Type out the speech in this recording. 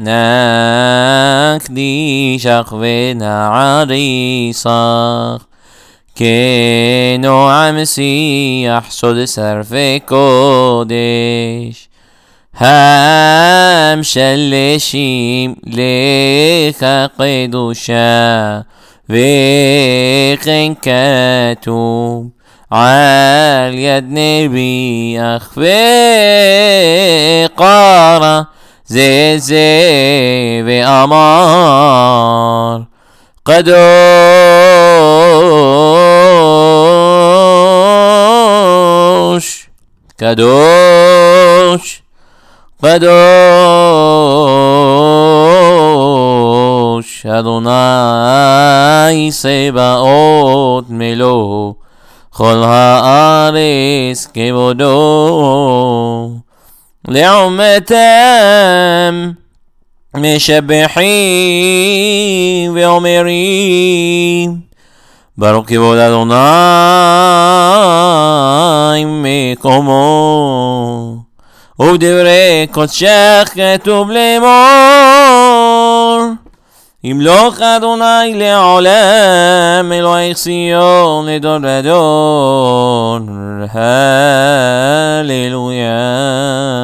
نكدي شخبنا عريصة كينو عمسي يحصد سرف كودش هم شلشيم ليخا قدوشا ويخن كاتوم عال يد نبي أخفي قاره زی و امار قدوش قدوش قدوش ادونای اوت ملو خلها آریس که بودوش لعمتان משבחים ואומרים ברוך כבוד אדוני מקומו ובדברי קודשך כתוב לאמור ימלוך אדוני לעולם אלוהי ציון לדור לדור הללויה